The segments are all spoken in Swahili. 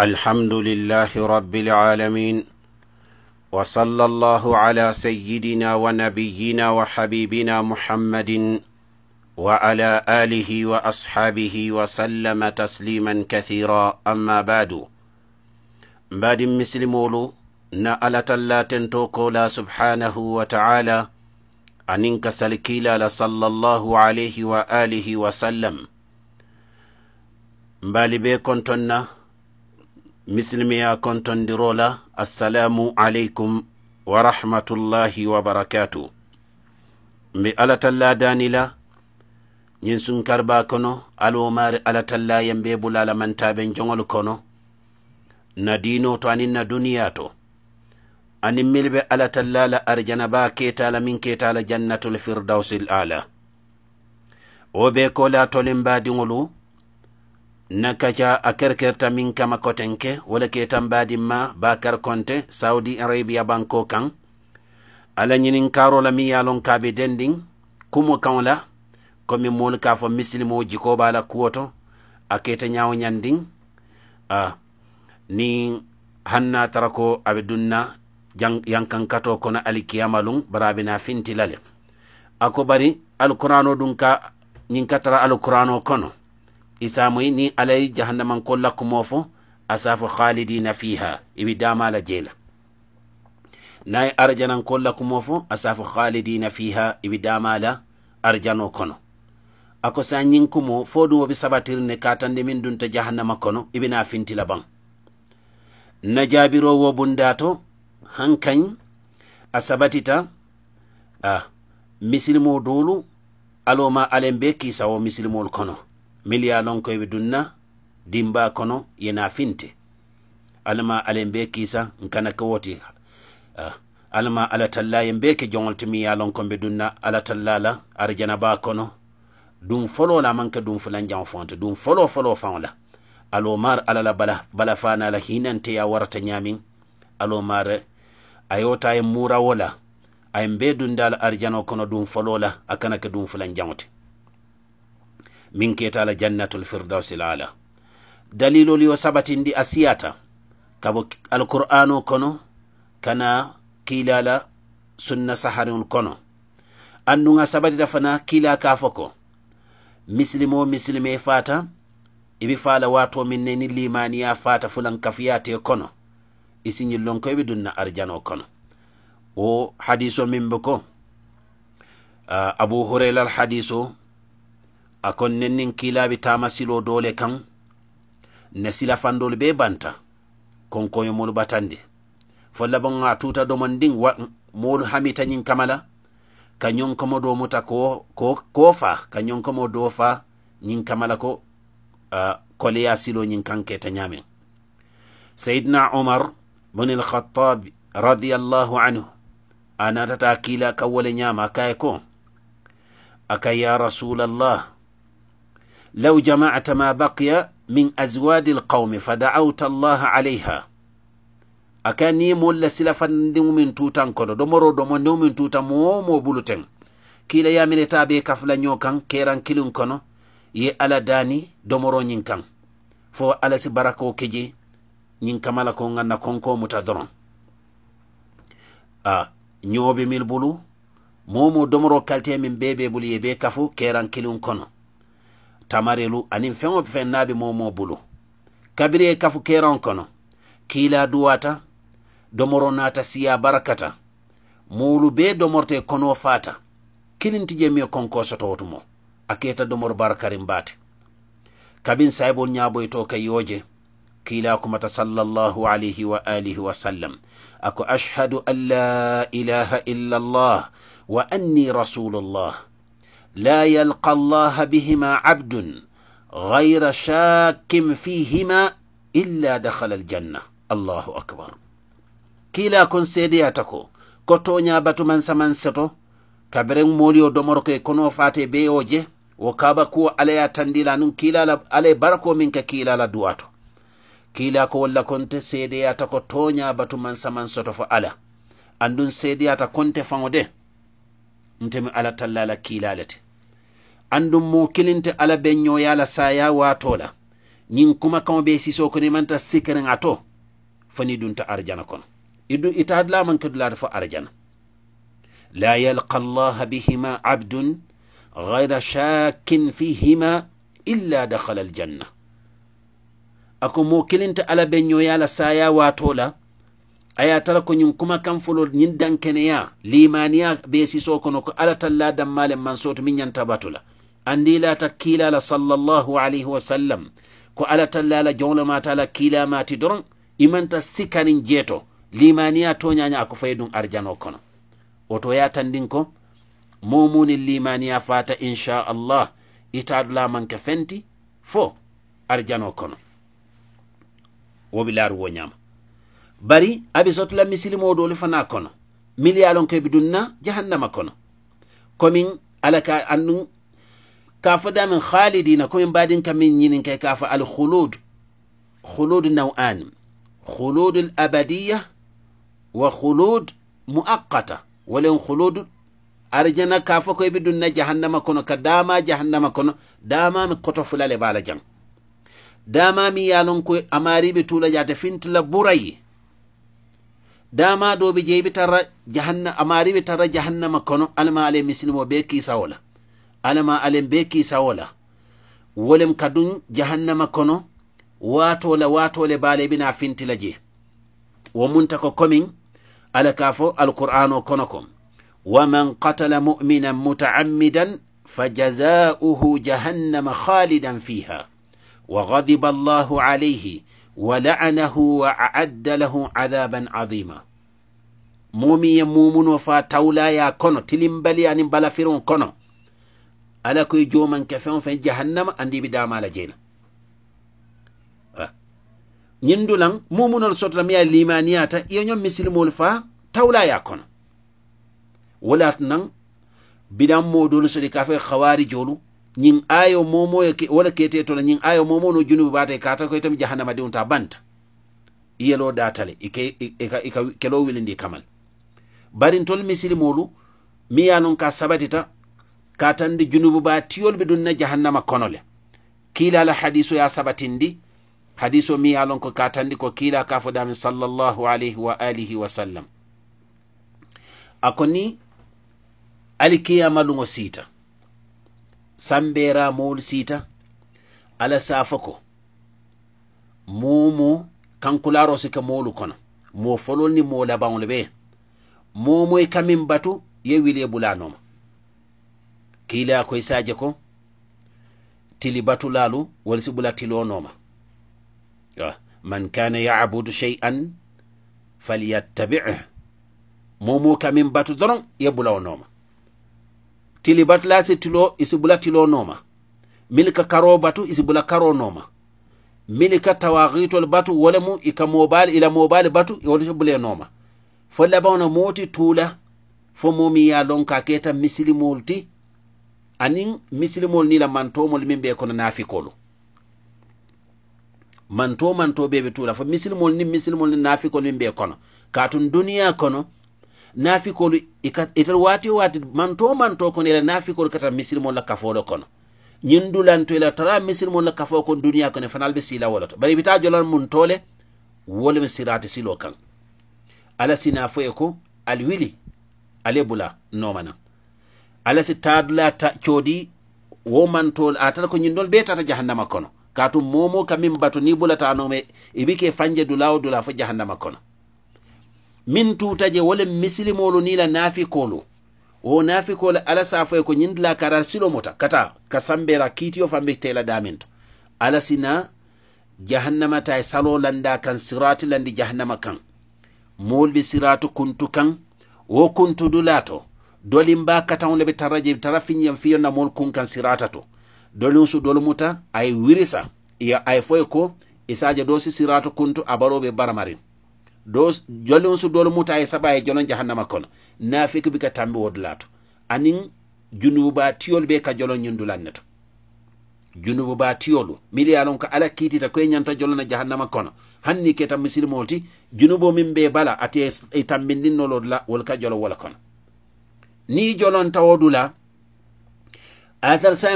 الحمد لله رب العالمين وصلى الله على سيدنا ونبينا وحبيبنا محمد وعلى آله وأصحابه وسلم تسليما كثيرا أما بعد بعد مثل مولو نألة لا تنتوكو لا سبحانه وتعالى أن أنك سلكيلا لصلى الله عليه وآله وسلم بل بيكون تنه misilimeya kontondiro la assalamu aleykum wa rahmatullahi wa barakatu mbe ala talla dani la ñin sunkarba kono mari ala talla be bula mantaɓen jogol kono na dino to anin na duniya to anin milɓe ala talla la arjana ketala min ketala jannatul firdausil ala wo be kola tolen badiŋolu nakkaca a kerkerta min kama kotenke wole ke tambadin ma bakar konte saudi arabia banko kan ala ñinin karola min ya lon kabe dendin kumo kanla komi mol ka fo misilimo jikobala kuwoto a keta ñawo ñandin a ni hanna tara ko aɓe dunna yankankato kono alikiyamalun barabe na fintilale ako bari alkurano ɗum ka ñinkatara alkurano kono isa moyi ni alayi jahannamankolla kumofo asafo khalidina fiha iwi damala jela nayi arjanankolla kumofo asafo khalidina fiha iwi damala arjano kono ako sanyin kumo fo ɗum wobi sabatirne katande min dunta jahannama kono iwina fintila ban na jabirowo bundato hankan asabatita a ah, misilmo dolu aloma alen be kisawo misilmol kono miliya lonkoyɓe dunna dimba kono yena finte alama alen be kiisa nkana ka woti ah, alama ala talla yen be ke joŋol ti miŋ ye dunna ala talla la arijana kono duŋ foloo la maŋ ke fulanjaŋo fonte duŋ foloo foloo faŋo la aloo ala la bala bala faana la hiinante ya warata ñaamiŋ aloo maar ye wo la a be dunda la kono duŋ foloo la a ke duŋ fulanjaŋo ti min ketala jannatul firdaus l ala daliloli o sabatindi a siyata kabo alqur'anu kono kana kilala sunna saharol kono annuga sabatita fana kila ka foko misilimo misilime fata ibi fala wato minne ni limaniya fata fulan kafiyate kono isiñillonko ibe dunna arjano kono o hadiso min be ko uh, abu hurayla l hadiso akon nennin kilaɓe tama silo dole kan ne sila fandol be banta konkoyo mol batande folla bon a tuta domon ndin molu hamitañin kamala kañonkomo domuta ko kofa kañonkomo dofa ñin kamala ko uh, koleya silo ñin kanketa ñamen sayidna omar bone lhatab radiallahu anhu a natata kila kawole ñama kaye ko akay ya rasulallah law jamacta ma baqiya min aswadi alqawmi fadaawta allaha alayha aka ni molla sila fandiumin tutan kono domoro domo ndiumin tuta momo buluten kila yamineta be kafla ño kan keran kilin kono ye ala dani domoroñin kan fo ala si barako kije ñin kamala ko ganna konko muta doron a ñoobe mil bulu momo domoro kalte min bebe buli ye be kafu keran kilin kono tamarelu aniŋ feŋ wo feŋ naa be moo moo bulu kabiri ye kafu keeraŋo kono kiilaa duwaata domoro naata siya barakata moolu bee domorte konoo faata kiliŋ ti je miŋ konkoo soto wotu mo a keta domoro barakariŋ baate kabin sayibol ñaaboyto ka yooje kiilaa kumata sallallahu alayhi wa alihi wa sallam ako ashhadu an la ilaha illa allah wa anni rasulullah la yalqa llaha bihima abdun ghaira shakin fihima illa dakhala aljanna allahu akbar kila kon seedeyata ko ko toñabatu mansa manseto kaberen mooli o domoro ko e kono fate be o je wo kaba kuwo ala ya tandila nun kilala ala ye barako min ka kilala duwato kila ko walla konte seedeyata ko toñabatu mansa mansoto fo ala andun seedeyata konte faŋo de ntemi ala talla la kiila te andum mu kilinti ala be ñoya la saya waato la ñiŋ kumakaŋo be sisoo kono imanta sikiriŋ a fani dunta arjana kono idu ita adlaman ke dulata fo arjana la yalqa allaha bihima abdun gayra shakin fihima illa dakhala aljanna ako mo kilinta ala be ñoya la saya waato la aya tara ko ñin kuma kan folol ñin dankeneya limaniya be siso kono ko ala talla dammale mansoto min ñantabatula andi lata kiilala sallllahu alayhi wa sallam ko ala tallala jonglomatala kiilamati doron imanta sikanin jeeto limaniya toñaña ako faye ɗum arjano kono oto ya tandin ko momuni limaniya fata inchallah itaɗulamanke fenti fo arjano kono wobilaru woñama bari abisotula misilimo dolu fana kono miliyalon ke bidunna jahannama kono komin ala ka annun kafa damin khalidina komin badin kamin yinin kai kafa al khulud khulud naw'an khulud al abadiyya wa khulud muaqqata walen khulud arjana kafa ko bidunna jahannama kono ka dama jahannama kono dama mi koto fulale bala jang dama mi yalon ko amari be tula jata fintla burayi dama doɓe jeyi ɓe tarra jahanna amari ɓe tarra jahannama kono alama ale misilimo be kisawola alama alen be kisawola wolem kadum jahannama kono watola watole bale ɓena fintila je wo munta ko komin ala ka fo alqur'an o kono kom waman qatala muminan mutaammidan fajazauhu jahannama khalidan fiha wa ghadiba allahu alayhi ولعنه وأعد له عذابا عظيما مومي يمومون وفا تولا يا كونو تلمبلي أن بلا فيرون كونو ألا كوي جومن كفن في جهنم أندي بدام على جينا ñindu lan mumunol sotolam ya limaniyata iyeñon misilimol fa tawlaya kono wolaatu nan bidan modolu sodi kafe hawari jolu ñiŋ ayo momo wo le kete to la ñiŋ ayo momo no junubu baata i kata ko jahannama jahannamadiŋo ta banta i yeloo daata le i wilindi kamal bari ntol misilimoolu mi ye a loŋ ka sabatita ka tandi junubu ba tiyolu be duŋ na jahannama kono le kiila la hadiso ya sabatindi hadiso mi ye loŋ ko ka tandi ko kiila ka fo dami sallallahu alayhi wa alihi wa sallam a ko niŋ ali siita sambeera moolu siita ala saafo ko moomo kankularo si moolu kono moo folol ni moo labaŋolu bee moomoy e kamin batu ye wile bulanoma kiila koy saje ko tili batulalu si bula tilonoma man kana yabudu shay'an falyattabi'h momo kamin batu doron ye bulawo bulawonoma tili tilibat lasi tilo isibula tilo noma milika karo batu isibula karo noma milka tawaghitol batu wolemu ika mobali ila mobali batu iwolisi bule noma fo labawna moti tula fo momi ya lon ka keta misilimol ti anin misilimol ni la mantomol min be kono nafikolu manto manto bebe tula fo misilimol ni misilimol ni nafikol min be kono katun duniya kono naafikolu itel waati o waati manto mantoo kono ila naafikolu kata misilmol la kafoolo kono ñin dulanto ela tara misilmol la kafo kono duniya kono fanal be sila woloto bari bita jolan mun tole wolem sirati silo kan ala sina fo e ko ali wili ale bula nomana ala si taadula ta coodi wo mantol atata ko ñin ɗon be tata jahannama kono katum momo kamin bato ni bulata nome ibi ke fanje dulawo dulaa fo jahannama kono min tutaje wole misilimolu nila nafikolu o nafikolu ala safoye ko yindla karar silomota kata ka sambera kitiyo fambe tela daminto ala sina jahannama tae salo landa kan siratu landi jahannama kan molbi siratu kuntu kan wo kuntu dulato dolin ba katan lebe taraje tara finyam fiyonna mol kun kan sirata to dolin su dolmuta ay wirisa ya ay foy ko isaje dosi siratu kuntu abaro be baramarin do jolle on so doole muta e saaba e jolon jahannama kono naafiki bi ka tambe wodulaato anin junubu ba tiyol be ka jolon ñindulanneto junubu ba tiyol o miɗa yalon ko ala kiitita koye ñanta jolona e jahannama kono hanni ke tan misilimo ti junubu o min be bala ati e tambindinnol odula wol ka jolo wola kono ni jolon tawodula atarsa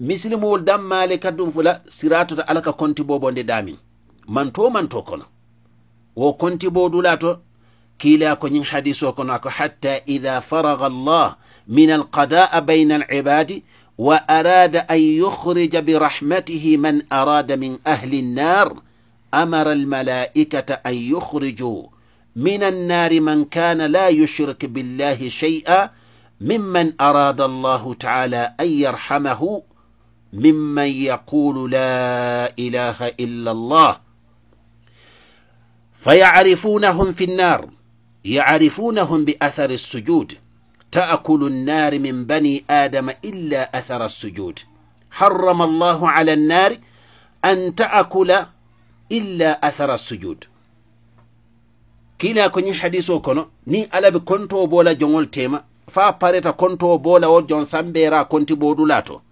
misilimowol dammaale kaddum fula siratoto ala ka konti bobo nde damin manto manto kono wo konti bo dulato kila ko ñin hadiso kono ko hatta ida faraga allah min alqada'a bayna alibadi wa arada an yukhrija birahmatihi man arada min ahli النار أمر الملائكة an يخرجوا من النار من كان لا يشرك بالله شيئا ممن أراد الله تعالى أن يرحمه ممن يقول لا إله إلا الله fayarifunahum fi nnar yarifunahum biathari lsujud taakulu nnari min bani adama illa athara lsujud harama allahu ala nnari an taakula illa athara sujud kila ko hadiso kono ni ala konto bola jogol tema fa pareta konto bola wol jon sambera konti bodulato to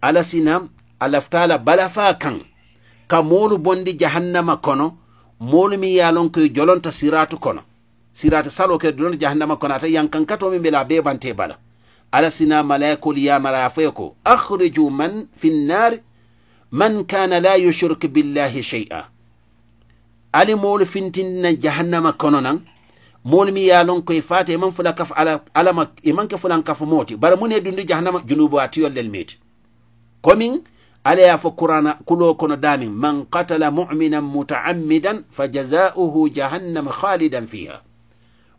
ala sinam a bala fa kan kamolu bondi jahannama kono moolu mi ye a lon jolonta siratu kono siratu salo ke dolonta jahannama kono ata yankankato mi bela be bante bala ala sina malaikol yamara foye ko akhriju man fi nnari man kana la yushrik billahi shay'a ali moolu fintindina jahannama kono nan moolu mi ye a lon koye fata iman fula kaf ala, alama iman ke fulan kafo mooti bara mune dundi jahannama junubu atiyol lel meeti komin ala ya a fo qurana kulo kono damin man katala muminan mutaammidan fa jazauhu jahannam khalidan fiha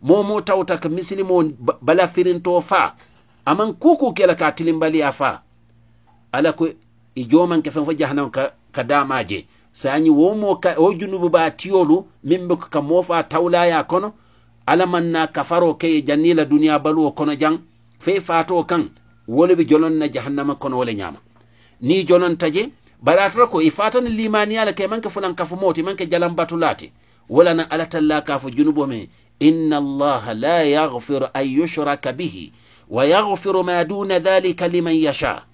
momo tawta ka misilimo bala firinto fa aman kuku kela ka tilimbaliya fa ala ko i jomanke fen fo jahannam ka, ka damaje sani womo ka, o junubu ba tiyolu min ka mofa tawlaya kono ala man manna kafaro keye jannila duniya baluwo kono jang fe fato kan wole be na jahannama kono wole nyama. ni jononta taje bari atara ko i fatani limaniyala ke manke fulan kafu moti manke jalan batulati wala na ala talla kafu junubo me inna allah la yaghfiru an yushraka bihi wa yaghfiru ma duna dhalika liman yasha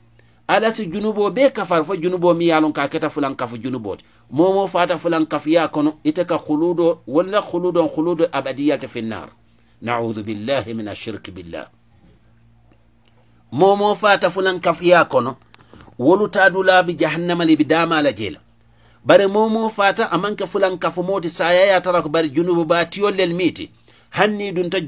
ala si junubo be kafar fo junubo mi yalon ka keta fulan kafu junuboti momo fata fulan kafu ya kono ite ka khuludo wala khuludon khuludo abadiyata fi nnar naudhu billahi min ashirki billah momo fata fulan kafu ya kono wolu taadulaabi jahannama le bi daamala jeela bare momo fata amanke fulan kafo moti sayaya tara ko bare junubu batiyol lel miiti hanni ɗum ta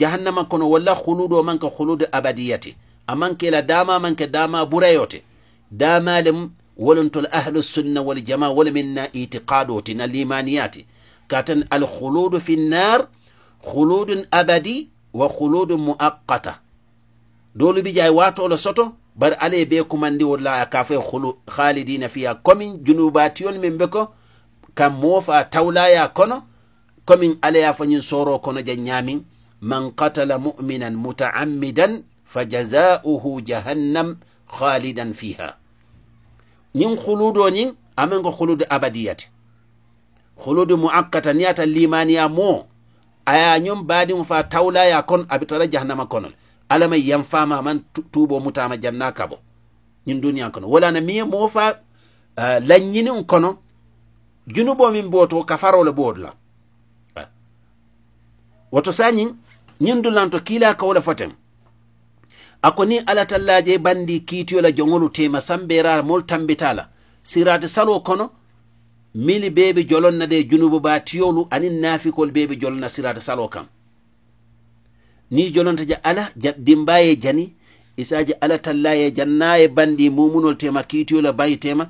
jahannama kono walla huluɗo manke hulude abadiyati amanke la dama manke dama burayote damalem wolontol sunna wal jama wala minna itiqadoti na limaniyati katan alhuludu fi nnar huludun abadi wa huludun muaqqata dolu bi jay watolo soto bari alla ye bee kumandi la ka fo hulu halidina fiya komin junubatiyol min be ko ka moo fa tawlaya kono komin alla ya fo ñin sooro kono je ñaamin man katala muminan mutaammidan fa jazauhu jahannam halidan fiha ñin huludo ñin amin ko hulude abadiyate hulude muakkata niyata limaniya moo aya ñum baadimo fa tawlaya kon abitara jahannama konol alama may yam fama man tubo mutama janna kabo nyin duniya kono wala na miye mo fa uh, eh, laññinin kono junubo min boto kafaro le bod la woto sañin ñin dulanto kiila kawla foten ako ni ala tallaje bandi kiitiyola jongolu tema samberara mol tambitala sirati salo kono mili bebe jolon na de junubo ba tiyolu anin nafikol bebe jolon na sirati salo kam ni jolonta ja ala dimba jani isaji ala talla e janna bandi mumunol tema kiitoyola tema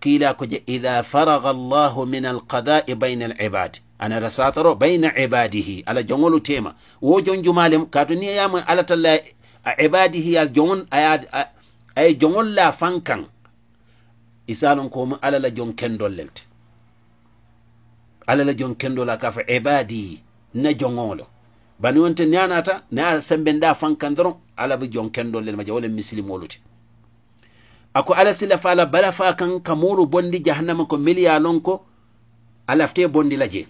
kiila ko je ida faraga allahu min alqada'i bayna alibadi ana rasataro bayna ibadihi ala jongolu tema wo jonjumalem jumalem kato ni yama ala talla a ibadihi al jongon ay jongol la fankan isalon ko mu ala la jon kendol lelte ala la jon kendola kafa ibadi na jongolo bani wonte ni anata na sembenɗa fankan doron ala be jon kendollel maja wala misilimolute ako ala sila fala bala fa kan kamuru bondi jahannama ko miliya lon ko alafte bondi laje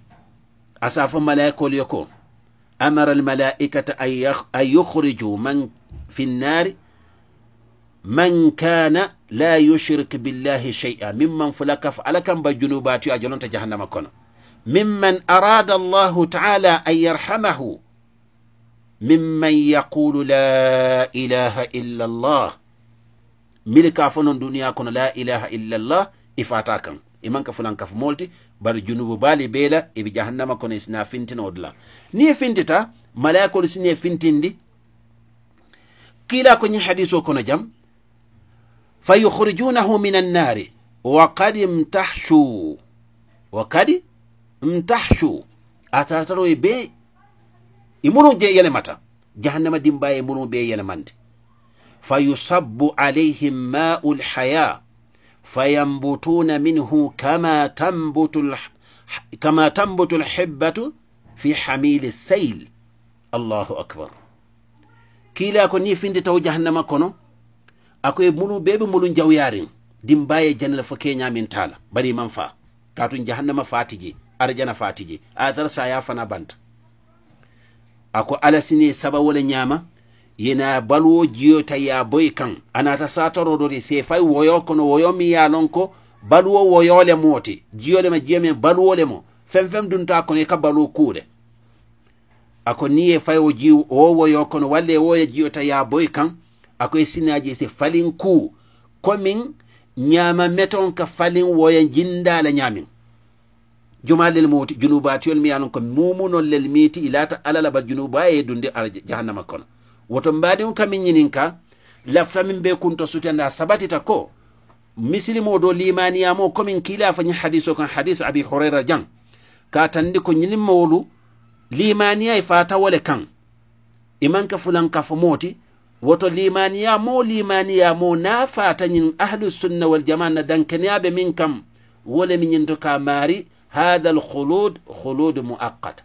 asafo malaikol yo ko amara almalaikata an yukhriju man fi nnari man kana la yushrik billahi shay'a mimman fulaka fa'ala kan ba junubatu a jahannama kono mimman arada allahu ta'ala an yarhamahu mimman yaqulu la ilaha illa llah mili ka fo non duniya kono la ilaha illa allah ifata kan iman ka fulan ka molti bar junubu bali bela ibi jahannama kono isna fintina odla ni fintita malaikol sine fintindi kila kwenye hadiso kono jam fayukhrijunahu min qad imtahshu wa qad imtahshu atataro be imunu mono je yelemata jahannama dimba e mono yelemande fa yusabbu alayhim ma'u lhaya fayambutuna minhu kama tambutu kama tambutu lhibbatu fi hamili sayl allahu akbar kiila ko ni finde taw jahannama kono akoye munu beɓe mulu jawyarin dimbaye janala fo keñamin tala bari man fa katun jahannama fatiji arjana fatiji sa ya fana banta ako ala sine saba wala ñaama yena baluwo jiyota ya boyi kan anata satoroɗo de se fay woyo kono woyo mi ya lon ko baluwo woyole moote jiyolema jiyomen baluwole mo fem fem dunta kono ka baluwo kuure ako ni e fay wo ji o woyo kono walle woya jiyota ya boy kan ako e sinaji se falin ku komin ñama meton ka falin woya jindala ñamin jumalel moti junubatiyol mi yanon ko mumunollel miiti ilata alala ba junuba ye dunde ala jahannama kono woto mbaɗin kamin ñinin ka laftamin be kunto sutenda sabatita ko misilimo do limaniyamo komin kila fañi hadis o kan hadis abi hurayra jan ka tandi ko ñinin mawlu limaniya e fatawole kan imanka fulankafo moti woto limaniya mo limaniya mo na fata ñin ahlusunna wal jama na dankeneyaɓe min kam wole mi ñinto ka maari hada alkhulud khulud muaqqat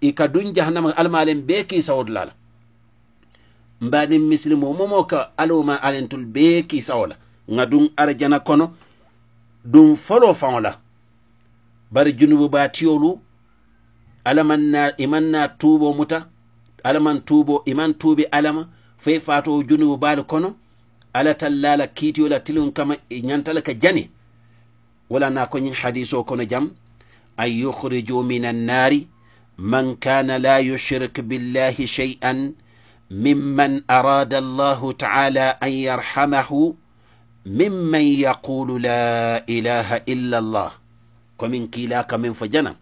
ika dun jahannama almalen be kisawol lala mbaɗin misilimo momo ka aloma alentul be kisawola ga dun arjana kono dun folo faŋola bari junubu batiyolu alamanna imanna tuubo muta alaman tuubo iman tuubi alama fei fato junubu baali kono ala tallala kiitiyola tilun kama ka jani ولا ناكن حديثو كون جم أن يخرجوا من النار من كان لا يشرك بالله شيئا ممن أراد الله تعالى أن يرحمه ممن يقول لا إله إلا الله كمن كيلا كمن فجنا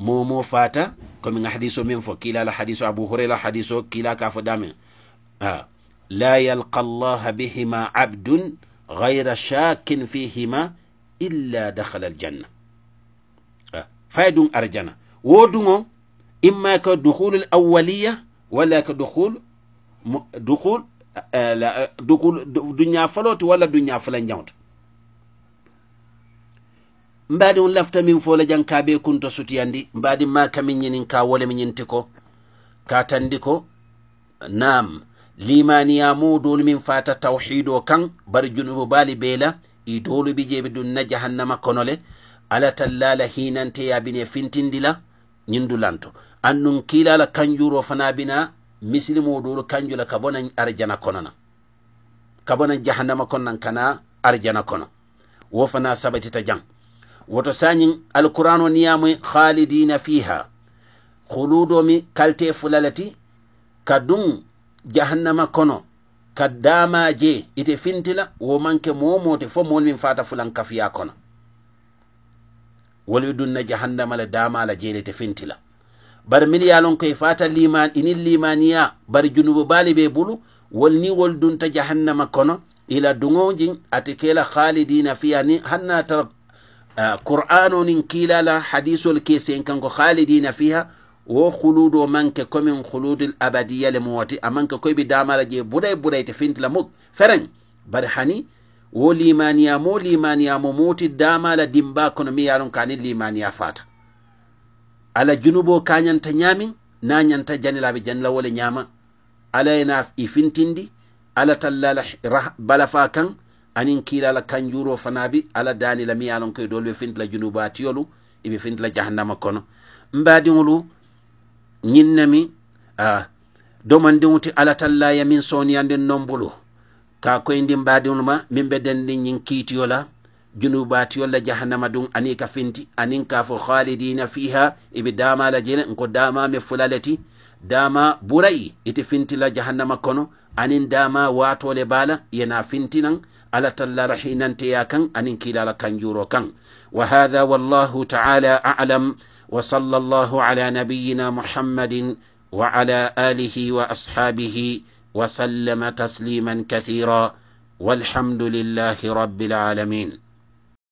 مومو أه. فاتا كمن حديث من فكلا لحديث أبو هريرة حديث كلا كافدامن أه. لا يلقى الله بهما عبد غير شاك فيهما إلا دخل الجنة آه، فايدون أرجنا ودون إما كدخول الأولية ولا كدخول دخول آه، دخول دنيا فلوت ولا دنيا فلنجوت جوت mbaadi on lafta min fo la jan kaabe kunto sutiyandi mbaadi ma kamin ñinin ka wole mi ñinti ka tandi ko limaniya modolu min fata tawhido kan bar junubu bali bela i dolu bi jeɓe dun na jahannama konole ala tallala hinante yabine fintindila ñindulanto annun kilala kanjuro fana bina misili modolu kanjula kabona arjana konona kabona jahannama konnan kana arjana kono wo fana sabatita jan woto sañin alqurano niyamu khalidina fiha khuludomi kalte fulalati ka dum jahannama kono kaddamaje ite fintila wo manke momote fo momin fata fulankafiya kono wolwi dunna jahannama la damala jeele te fintila bar min yalon koye fata liman ini limaniya bar junubu baali be bulu wolni wol dunta jahannama kono ila dugoji ate kela khalidina fiya ni hannatar uh, ah, qur'anonin kilala hadisol ke senkanko khalidina fiha wo khuludu o manke commin khuludul abadiya le mowati a manke koyeɓe damala je ɓuray ɓuray te fintila mug ferang bare hani wo limaniya mo limaniya mo moti damala dimba kono mi yaron kani limaniya fata ala junubo kañanta ñamin na ñanta janilaɓe janila wole ñama ala ena i fintindi ala tallala rah, balafa kan anin kilala kan juro fanabi ala danila mi yalon koye dolɓe fintila junubo a tiyolu iɓe fintila jahannama kono mbadiolu ñinnami a domandiwuti alatallaya min soniyanden nombulu ka koye ndin mbadinuma min ɓedenndi ñin kiitiyola junubatiyolla jahannama dun ani ka finti anin ka fo halidina fiha ibi dama la jene nko dama mi fulaleti dama burayi iti fintila jahannama kono anin dama watole bala yena fintinan alatalla rahinanteya kan anin kilala kan juro kan wa hatha wallahu taala alam وصلى الله على نبينا محمد وعلى آله وأصحابه وسلم تسليما كثيرا والحمد لله رب العالمين